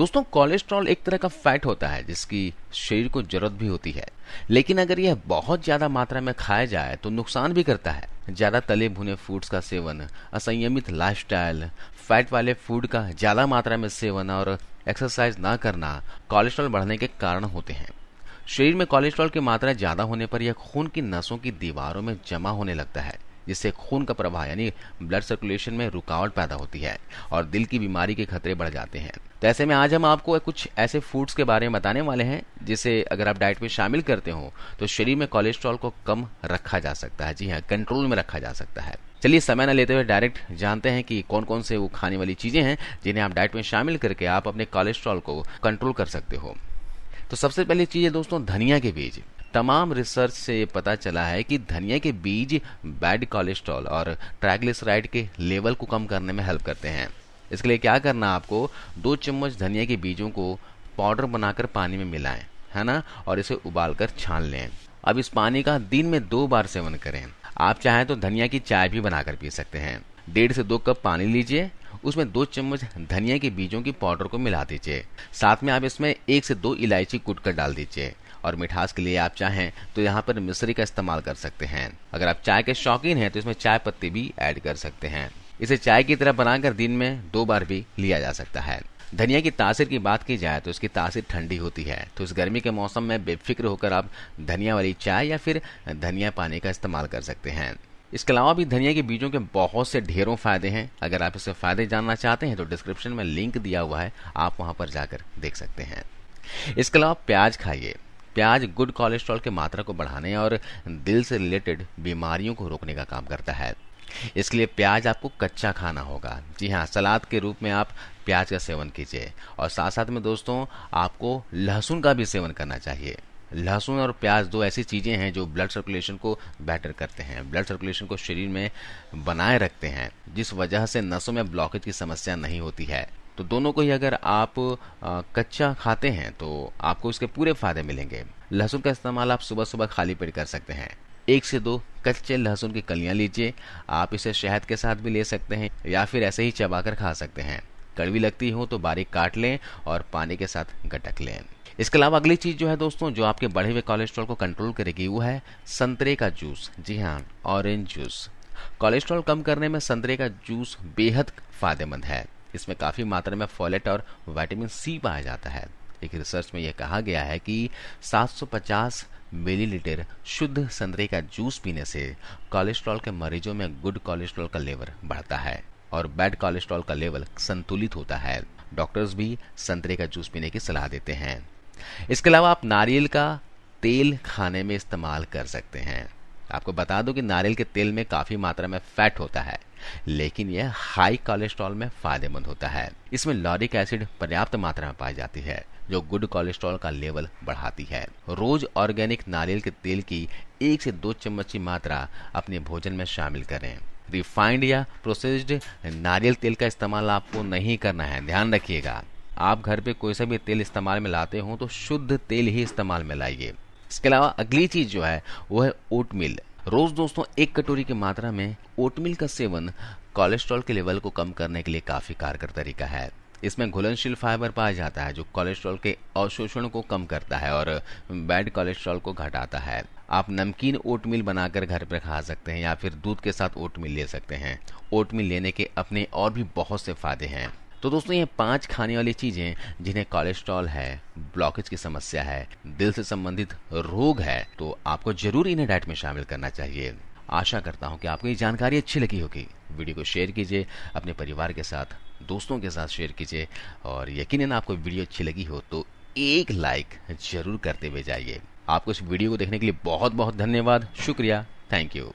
दोस्तों कोलेस्ट्रॉल एक तरह का फैट होता है जिसकी शरीर को जरूरत भी होती है लेकिन अगर यह बहुत ज्यादा मात्रा में खाया जाए तो नुकसान भी करता है ज्यादा तले भुने फूड्स का सेवन असंयमित लाइफस्टाइल फैट वाले फूड का ज्यादा मात्रा में सेवन और एक्सरसाइज ना करना कोलेस्ट्रॉल बढ़ने के कारण होते हैं शरीर में कोलेस्ट्रॉल की मात्रा ज्यादा होने पर यह खून की नसों की दीवारों में जमा होने लगता है जिससे खून का प्रवाह यानी ब्लड सर्कुलेशन में रुकावट पैदा होती है और दिल की बीमारी के खतरे बढ़ जाते हैं तो ऐसे में आज हम आपको कुछ ऐसे फूड्स के बारे में बताने वाले हैं जिसे अगर आप डाइट में शामिल करते हो तो शरीर में कोलेस्ट्रॉल को कम रखा जा सकता है जी हाँ कंट्रोल में रखा जा सकता है चलिए समय न लेते हुए डायरेक्ट जानते हैं कि कौन कौन से वो खाने वाली चीजें हैं जिन्हें आप डाइट में शामिल करके आप अपने कोलेस्ट्रॉल को कंट्रोल कर सकते हो तो सबसे पहली चीज़ है दोस्तों धनिया के बीज तमाम रिसर्च से ये पता चला है कि धनिया के बीज बैड कोलेस्ट्रॉल और ट्राइग्लिसराइड के लेवल को कम करने में हेल्प करते हैं इसके लिए क्या करना आपको दो चम्मच धनिया के बीजों को पाउडर बनाकर पानी में मिलाएं है ना और इसे उबाल कर छान लें अब इस पानी का दिन में दो बार सेवन करें आप चाहें तो धनिया की चाय भी बनाकर पी सकते हैं डेढ़ से दो कप पानी लीजिए उसमें दो चम्मच धनिया के बीजों की पाउडर को मिला दीजिए साथ में आप इसमें एक से दो इलायची कूट कर डाल दीजिए और मिठास के लिए आप चाहें तो यहाँ पर मिश्री का इस्तेमाल कर सकते हैं अगर आप चाय के शौकीन हैं तो इसमें चाय पत्ती भी ऐड कर सकते हैं इसे चाय की तरह बनाकर दिन में दो बार भी लिया जा सकता है धनिया की तासीर की बात की जाए तो इसकी तासीर ठंडी होती है तो इस गर्मी के मौसम में बेफिक्र होकर आप धनिया वाली चाय या फिर धनिया पानी का इस्तेमाल कर सकते हैं इसके अलावा भी धनिया के बीजों के बहुत से ढेरों फायदे हैं अगर आप इसके फायदे जानना चाहते हैं तो डिस्क्रिप्शन में लिंक दिया हुआ है आप वहां पर जाकर देख सकते हैं इसके अलावा प्याज खाइए प्याज गुड कोलेस्ट्रॉल की मात्रा को बढ़ाने और दिल से रिलेटेड बीमारियों को रोकने का काम करता है इसके लिए प्याज आपको कच्चा खाना होगा जी हाँ सलाद के रूप में आप प्याज का सेवन कीजिए और साथ साथ में दोस्तों आपको लहसुन का भी सेवन करना चाहिए लहसुन और प्याज दो ऐसी चीज़ें हैं जो ब्लड सर्कुलेशन को बेटर करते हैं ब्लड सर्कुलेशन को शरीर में बनाए रखते हैं जिस वजह से नसों में ब्लॉकेज की समस्या नहीं होती है तो दोनों को ही अगर आप कच्चा खाते हैं तो आपको इसके पूरे फायदे मिलेंगे लहसुन का इस्तेमाल आप सुबह सुबह खाली पेट कर सकते हैं एक से दो कच्चे लहसुन की कलियां लीजिए आप इसे शहद के साथ भी ले सकते हैं या फिर ऐसे ही चबाकर खा सकते हैं कड़वी लगती हो तो बारीक काट लें और पानी के साथ गटक लें इसके अलावा अगली चीज़ जो है दोस्तों जो आपके बढ़े हुए कोलेस्ट्रॉल को कंट्रोल करेगी वो है संतरे का जूस जी हाँ ऑरेंज जूस कोलेस्ट्रॉल कम करने में संतरे का जूस बेहद फायदेमंद है इसमें काफ़ी मात्रा में फॉलेट और वाइटामिन सी पाया जाता है एक रिसर्च में यह कहा गया है कि 750 मिलीलीटर शुद्ध संतरे का जूस पीने से कोलेस्ट्रॉल के मरीजों में गुड कोलेस्ट्रॉल का लेवल बढ़ता है और बैड कोलेस्ट्रॉल का लेवल संतुलित होता है डॉक्टर्स भी संतरे का जूस पीने की सलाह देते हैं इसके अलावा आप नारियल का तेल खाने में इस्तेमाल कर सकते हैं आपको बता दूं कि नारियल के तेल में काफ़ी मात्रा में फैट होता है लेकिन यह हाई कोलेस्ट्रॉल में फायदेमंद होता है इसमें लॉरिक एसिड पर्याप्त मात्रा में पाई जाती है जो गुड कोलेस्ट्रॉल का लेवल बढ़ाती है रोज ऑर्गेनिक नारियल के तेल की एक से दो चम्मच की मात्रा अपने भोजन में शामिल करें रिफाइंड या प्रोसेस्ड नारियल तेल का इस्तेमाल आपको नहीं करना है ध्यान रखिएगा आप घर पे कोई सा भी तेल इस्तेमाल में लाते हो तो शुद्ध तेल ही इस्तेमाल में लाइए इसके अलावा अगली चीज जो है वो है ओटमिल रोज दोस्तों एक कटोरी की मात्रा में ओटमिल का सेवन कोलेस्ट्रॉल के लेवल को कम करने के लिए काफी कारगर तरीका है इसमें घुलनशील फाइबर पाया जाता है जो कोलेस्ट्रॉल के अवशोषण को कम करता है और बैड कोलेस्ट्रॉल को घटाता है आप नमकीन ओटमिल बनाकर घर पर खा सकते हैं या फिर दूध के साथ ओटमिल ले सकते हैं ओटमिल लेने के अपने और भी बहुत से फायदे हैं तो दोस्तों ये पांच खाने वाली चीजें जिन्हें कोलेस्ट्रॉल है ब्लॉकेज की समस्या है दिल से संबंधित रोग है तो आपको जरूर इन्हें डाइट में शामिल करना चाहिए आशा करता हूँ कि आपको ये जानकारी अच्छी लगी होगी वीडियो को शेयर कीजिए अपने परिवार के साथ दोस्तों के साथ शेयर कीजिए और यकीन आपको वीडियो अच्छी लगी हो तो एक लाइक जरूर करते हुए जाइए आपको इस वीडियो को देखने के लिए बहुत बहुत धन्यवाद शुक्रिया थैंक यू